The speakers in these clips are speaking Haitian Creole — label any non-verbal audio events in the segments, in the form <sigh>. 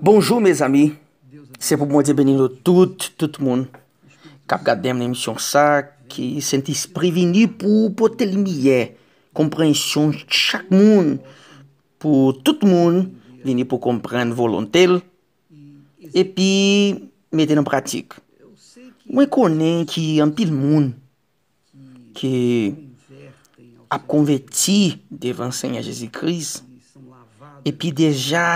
Bonjou mè zami, se pou mwen di benilou tout, tout moun. Kap gadem nan misyon sa, ki senti spri veni pou potel miye. Komprensyon chak moun, pou tout moun, veni pou kompren volontel. Epi, meten nan pratik. Mwen konen ki an pil moun, ki ap konveti devan senye Jezikris. Epi deja...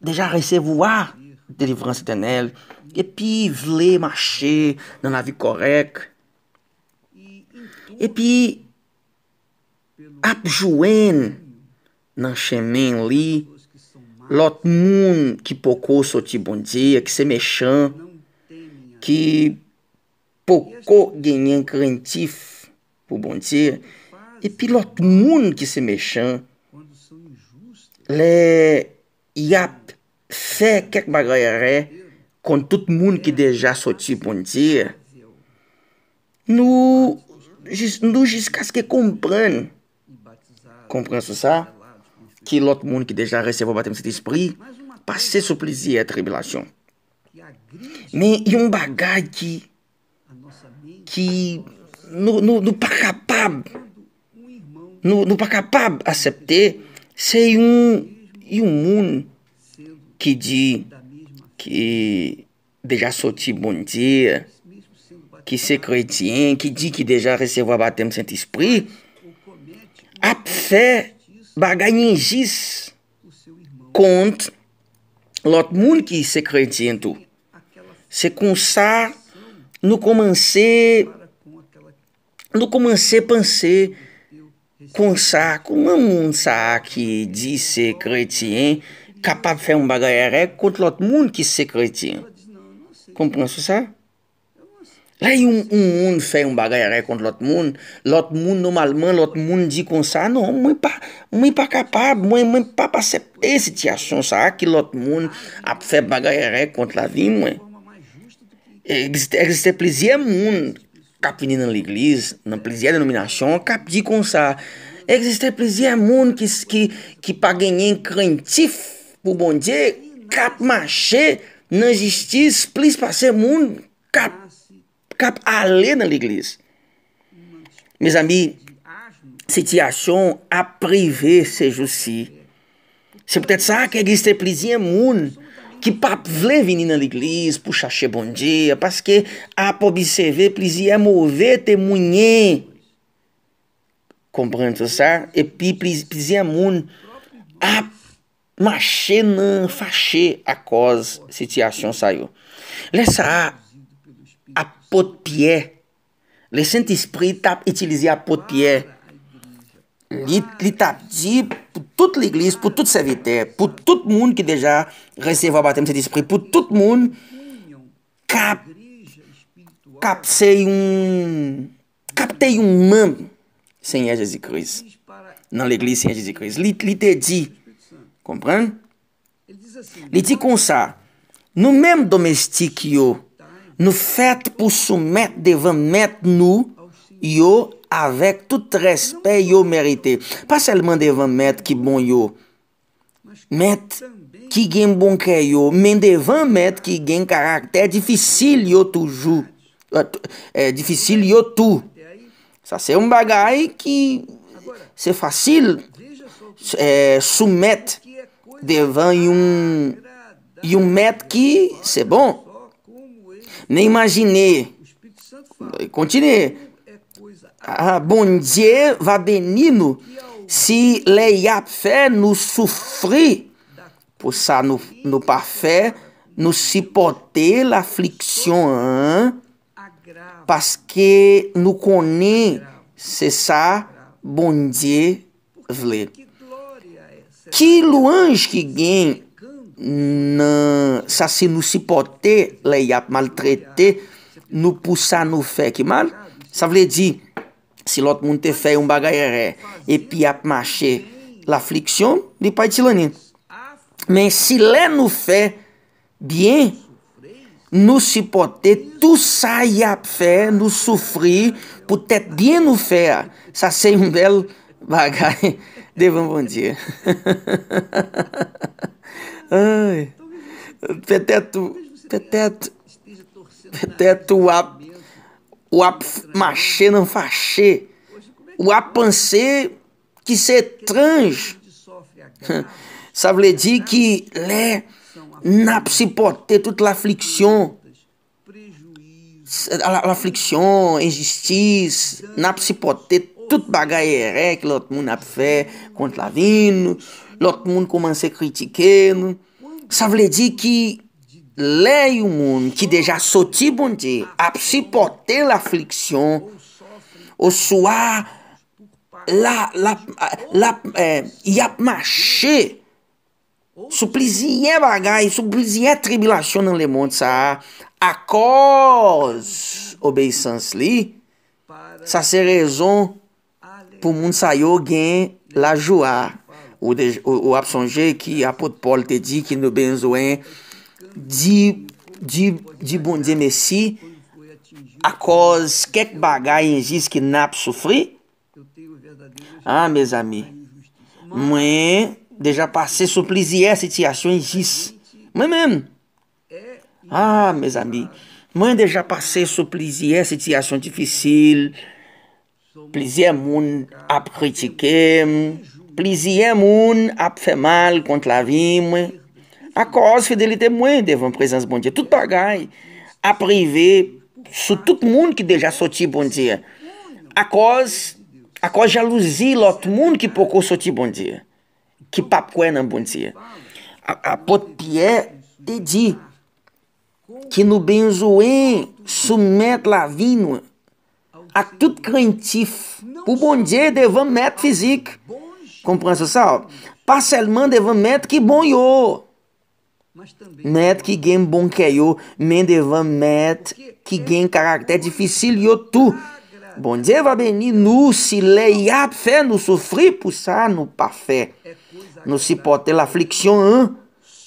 deja resevo a delivranse tenel, epi vle mache nan la vi korek, epi apjouen nan chenmen li lot moun ki poko soti bondir, ki se mechan, ki poko genyen krentif pou bondir, epi lot moun ki se mechan, le ia se que bagaré com todo mundo que deja sortir bom dia, no no descas que compran. Compran sou sa? Ki lot moun ki deja resevo batem set espri, pase sou plizi et rebelasyon. Men yon bagay ki, ki nou, nou, nou pa kapab, nou, nou pa kapab asepte, se yon, yon moun que de que deja sortir bom dia, que ser chrétien, que diz que deja recebeu a Saint-Esprit, Espírito a fé ninjis conta lot moun que se chrétien tou. Se kon no nou komanse nou como um kon sa, koman moun sa se chrétien kapap fè un bagay re kont lout moun ki se kreti. Kompansou sa? La yon un moun fè un bagay re kont lout moun, lout moun normalman, lout moun di kon sa, non, mwen pa, mwen pa kapap, mwen pa pa sepe se ti asyon sa, ki lout moun ap fè bagay re kont la vi mwen. E Egzite pliziè moun, kap vini nan l'iglis, nan pliziè denoumina chan, kap di kon sa. Egzite pliziè moun ki pa genyen krentif, pou bondye kap manche nan jistis plis pase moun kap ale nan l'iglis. Mez ami, siti asyon ap prive se jou si. Se pwetet sa ke egliste plisye moun ki pap vle vini nan l'iglis pou chache bondye, paske ap obiseve plisye mouve te mounye. Komprende se sa? Epi plisye moun ap Mache nan fache a koz sityasyon sayo. Le sara a potpye. Le sent espri tap itilize a potpye. Li tap di pou tout l'eglis, pou tout sevite, pou tout moun ki deja resevo a batem sent espri, pou tout moun kapte yon moun. Senye Jezi kriz nan l'eglis senye Jezi kriz. Li te di. Kompran? Li di kon sa. Nou menm domestik yo. Nou fet pou sou met devan met nou. Yo avek tout respe yo merite. Pas selman devan met ki bon yo. Met ki gen bon kre yo. Men devan met ki gen karakter. Difisil yo tou jou. Euh, euh, Difisil yo tou. Sa se un bagay ki se fasil. Euh, sou met yo. Devan e um e um Metki, que é bom? Nem imaginei. Continue. Ah, bom dia, Vabenino. Se leia fé no sofrer, pousar no, no parfait, no cipoter l'affliction, parce que nous connaît, c'est ça, bon Dieu, vle. Kilo anj ki gen sa se nou sipote le yap maltrete, nou pousa nou fe ke mal. Sa vle di, si lot moun te fe yon bagay re, epi yap mache la fliksyon, li pa iti lanin. Men si le nou fe, bien, nou sipote, tout sa yap fe, nou soufri, pou tet bien nou fe, sa se yon bel... Bagai, devo um bom dia. Ai. Peteto, peteto, peteto, o ap, o ap, machê, não fachê, o apancê, que se trans, sabe lhe dizer que lé, na psipote, toda a aflição, a aflição, injustiça, na psipote, tout bagay erèk lòt moun ap fè kont la vin, lòt moun komanse kritike, sa vle di ki lè yon moun ki deja soti bondi ap si portè l'afliksyon, ou sou a eh, yap mache sou pliziye bagay, sou pliziye tribilasyon nan le moun sa, a koz obeysans li, sa se rezon pou moun sa yo gen la joa. Ou ap sonje ki apot pol te di ki nou ben zoen di bon de mesi akos kek bagay en jis ki nap soufri. Ah, mes ami, mwen deja pase souplizye sityasyon en jis. Mwen men! Ah, mes ami, mwen deja pase souplizye sityasyon difisil anjou. pliziye moun ap kritikem, pliziye moun ap fe mal kont la vim, akos fidelite mwen devon prezans bondye. Tout bagay ap rive sou tout moun ki deja soti bondye. Akos jaluzi lot moun ki poko soti bondye. Ki pap kwen nan bondye. A pot piye de di ki nou benjouen soumet la vim mwen. à toute craintif é pour bon Dieu devant mettre ah, physique. Comprends ça? Pas seulement devant mettre qui bon yo. Mettre qui gagne bon que é yo, mais devant mettre qui gagne caractère difficile yo tout. Bon Dieu va bénir nous si les yap fait nous souffrir pour ça, nous pas fait. É nous supporter l'affliction, hein?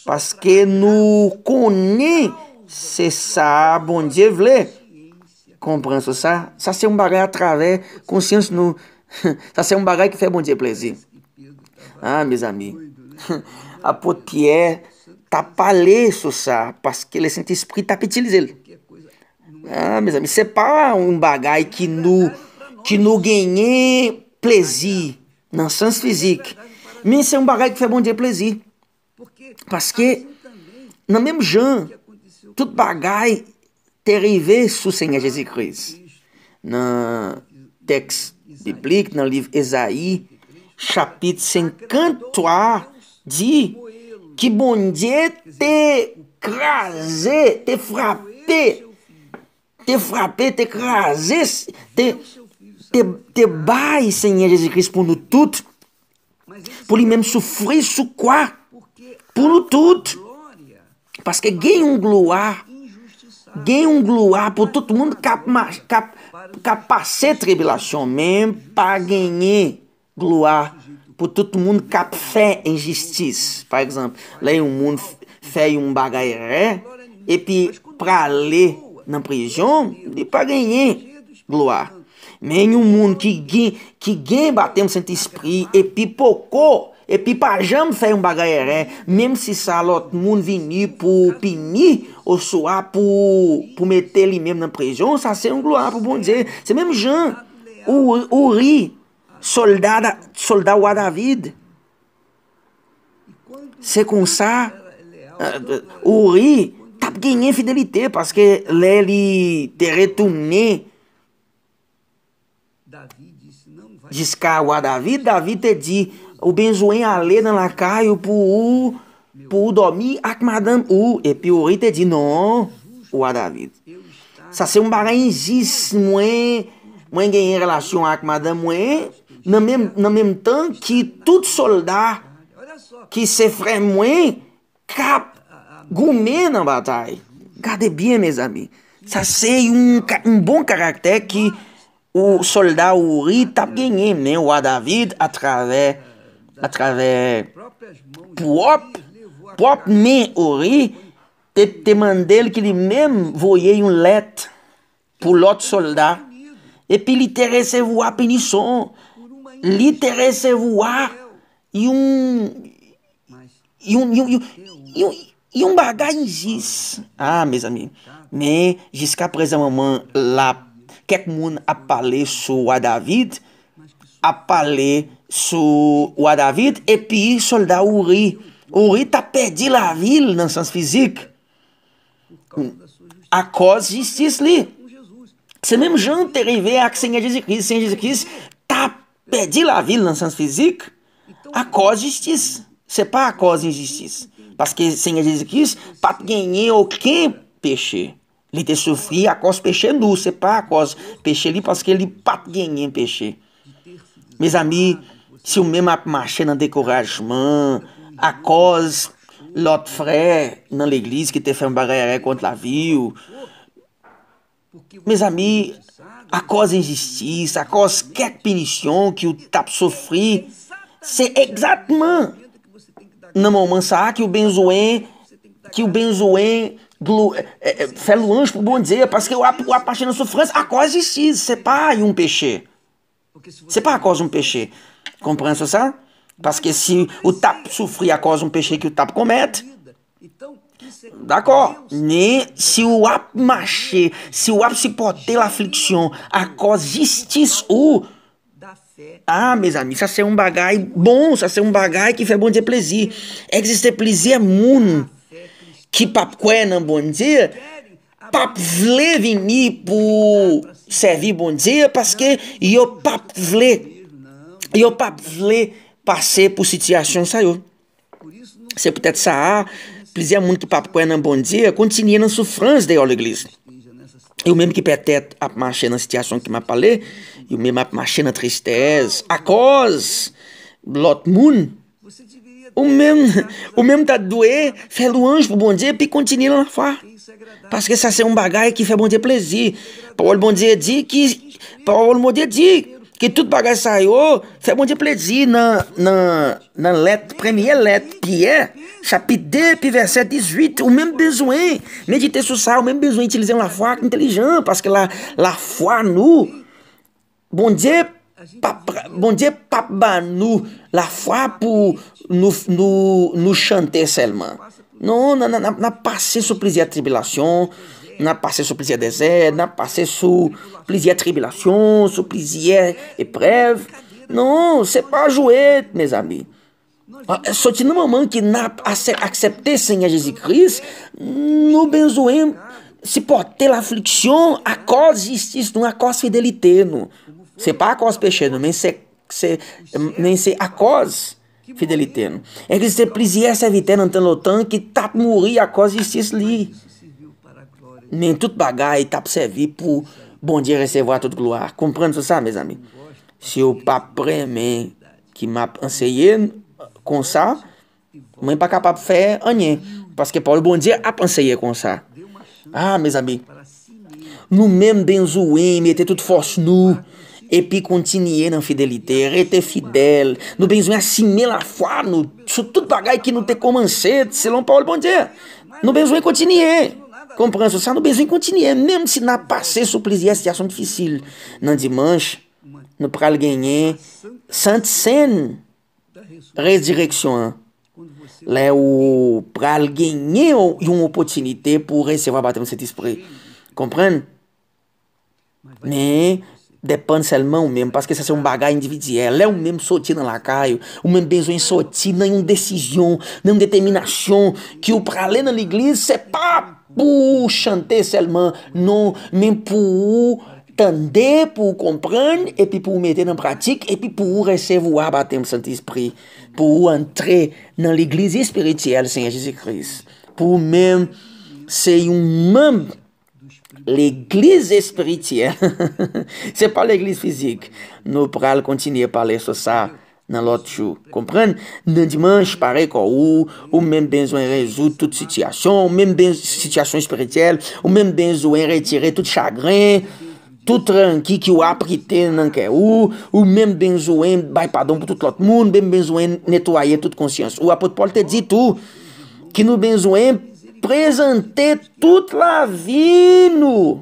Parce que nous connaissons, c'est ça, bon Dieu voulait comprança, Sa, sa se un bagay atraver konsyans nou. Sa <laughs> se un bagay ki fe bon diye plezi. Ha, ah, mes ami. <laughs> Apote Pierre ta pale sou sa paske le Saint-Esprit ta petilize ah, mes ami. Se pa un bagay ki nou ki nou genye plezi nan sens fizik. Men se un bagay ki fe bon diye plezi. porque no mesmo jean tout bagaio derivé soussenha Jésus-Christ. Nan tekst biblik, nan liv Ezaï, chapit 53, di ki bondye te krasé, te frappé, te frappe, te krasé, te, te, te bay Seigneur Jésus-Christ pou nou tout, pou li mèm soufri sou kwa, pou nou tout, paske gen yon gloa, um Gen para todo mundo cap, cap, capacete tribulação, mesmo para ganhar gloar por todo mundo cap fé em justiça. Por exemplo, lá um mundo fé em um bagairé, e puis para ler na prisão, e para ganhar gloar. Nenhum mundo que ganha, que ganha Santo Espírito e pipocou epi pa janm fè yon bagay erè mèm si sa lot moun vini pou pimi ou so a pou pou metè li mèm nan prejon sa se yon glou apou bon dize se mèm jan, ou ri soldat wad David se kon sa ou ri tap genyen fidelite paske lè li te retoume jiska wad David David te di o Benzoen lacai o Puu Puu Domi Akmadam o e Pio Itedi non o a David. Ça c'est um bagay injuste moins moins gagner relation avec madame moins dans même dans même temps que tout soldat que se frère moins cap gourmet na batalha cadê bien mes amis. Ça c'est um un bon caractère que o soldat Uri tá ganhando né o David através através pop propriamente ori, te, te mandei que ele mesmo voei um let por outro soldado E puis lhe te voar punição. lhe te voar e um e um, e um, e um, e bagagem diz. Tá. Ah, meus amigos. Mas, jusqu'à présent, maman, lá, quelques monde a parlé sur David, a parlé su o David e puis soldat Uri. Uri tá perdido a vil no sens físico. A causa de justiça ali. Se mesmo Jean ver a que sem Jesus Cristo, sem Jesus Cristo, tá perdido a vil no sens físico, a causa de justiça. C'est pas à cause d'injustice. Parce que Seigneur Jésus-Christ pas gagné aucun péché. Il était souffert à cause péché nous. C'est pas à cause péché lui parce qu'il n'a pas gagné péché. Meus amis, Siumem ap mache nan dekorajman, a koz lot fre nan l'eglis ki te um barere kont la viw. Mez ami, a koz injistis, a koz ket penisyon ki ou tap sofri, se egzatman nan mouman sa ki ou benzoen, ki ou benzoen glu, é, eh, é, eh, fè louange pou bon dia, paske ou ap, ou ap mache nan sofrans, a koz injistis, se pa yon peche. Se pa a koz yon peche. Comprends ça? Parce que si o TAP souffrir à cause d'un péché que o TAP comete, D'accord. Mais si vous avez marché, si vous avez supporté l'affliction à cause justice ou... Ah, mes amis, ça c'est un bagay bon, ça c'est un bagay qui fait bon Dieu plaisir. Existe plaisir moun qui pap kwen nan bon Dieu, pap vle vini pour servir bon Dieu parce que yo pap vle E yo pa vle pase pou sityasyon sayo. Se pou tete sa a, pleze a moun ki pa pou kwen nan bondye, kontinye nan soufrans de yo le glise. E yo mèm ki pe tete ap mache nan sityasyon ki map pale, yo mèm ap mache nan tristez, akos, lot moun, ou mèm, ou mèm ta do e, fe lou anj pou bondye, pe kontinye nan la fa. Paske sa se yon bagay ki fe bondye plezi. Pa oul bondye di, pa oul bondye di, Ki tout bagaj sa yo, fè bonje plezi nan let, premier let, piye, chapide, pi verse 18, ou menm bezwen, medite sou sa, ou menm bezwen, itilize an la fwa intelijan, paske la fwa nou, bonje pap ba nou, la fwa pou nou chante selman. Non, non, non nan pase sou plezi a tribilasyon, n'a passé sous plusieurs déserts, n'a passé sous plusieurs tribulations, sous plusieurs épreuves. Non, c'est pas jouer, mes amis. Ah, Só que no momento que na, acceptei Senhor Jesus Cristo, no benzoem se pode ter aflição, a causa existe, não a causa fidelité, não. Se pá a causa pechado, nem se, se, nem se a causa fidelité, É que se prisia essa vitena, então, que tá morrer a causa existe ali. men tout bagay tap sevi pou bondye resevo bon a tout gloar. Komprando sou sa, mez amin. Se yo pa premen ki map anseyen kon sa, men pa kapap fe anyen. Paske Paul Bondye ap anseyen kon sa. Ah, mez amin. Nou men benzoen me te tout fos nou, epi kontinye nan fidelite, rete fidel, nou benzoen asime la fwa, sou tout bagay ki nou te komanse, selon Paul Bondye. Nou benzoen kontinye. Komprens, ou sa nou bezwen kontinye, nem si na pase sou plizye, se di ason difisil. Nan dimans, nou pral genye, sant sen, redireksyon, le oh, ou pral genye, ou yon opotinite, pou reseva batem se dispre. Kompren? Ne, depan se elman ou men, paske se se yon bagay individye, le ou menm soti nan lakay, ou menm bezwen soti, nan yon desijon, nan yon determinasyon, ki ou pral enan l'iglis, se pap, Pour chanter seulement, non, mais pour pour comprendre et puis pour mettre en pratique et puis pour recevoir recevoir, baptême Saint-Esprit, Pour entrer dans l'Église spirituelle, Saint-Jésus-Christ, Pour même, c'est un l'Église spirituelle. spirituelle <laughs> n'est pas l'Église physique. Nous pourrons continuer à parler sur ça. nan lot chou. Kompren? Nan dimanj, pare com ou, ou mesmo bezwen rezout tout sityasyon, ou men bezwen sityasyon espirityel, ou men bezwen retire tout chagrin, tout tranquilo, ki ou aprite nan ke ou, ou men bezwen bay padon pou tout lot moun, men bezwen netwaye tout konsyans. Ou apot Paul te dit ou, ki nou bezwen prezante tout la vi nou.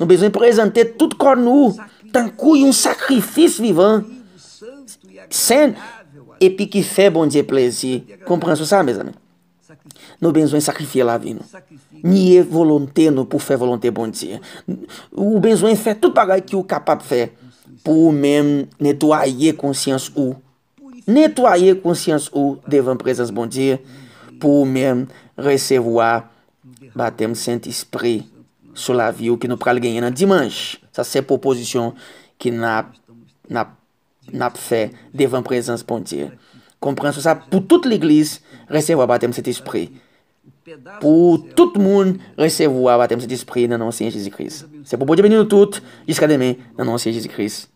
Nou bezwen prezante tout kon nou, tan yon sakrifis vivan. Sen epi ki fe bondye plezi Kompranso sa me zame Nou benzoen sakrifye la vino Ni e volonteno pou fe volonte bondye Ou benzoen fe tout bagay Ki ou kapap fe Pou men netwaye konsyans ou Netwaye konsyans ou Devan prezans bondye Pou men resevo a Batem sent espri Sou la vi ou ki nou pral genye Nan dimanj Sa se proposisyon Ki nan ap n'a fait devant présence bon comprends Comprends ça pour toute l'église recevoir baptême cet esprit. Pour tout le monde recevoir baptême cet esprit dans le Jésus-Christ. C'est pour bon Dieu nous toutes jusqu'à demain dans le Jésus-Christ.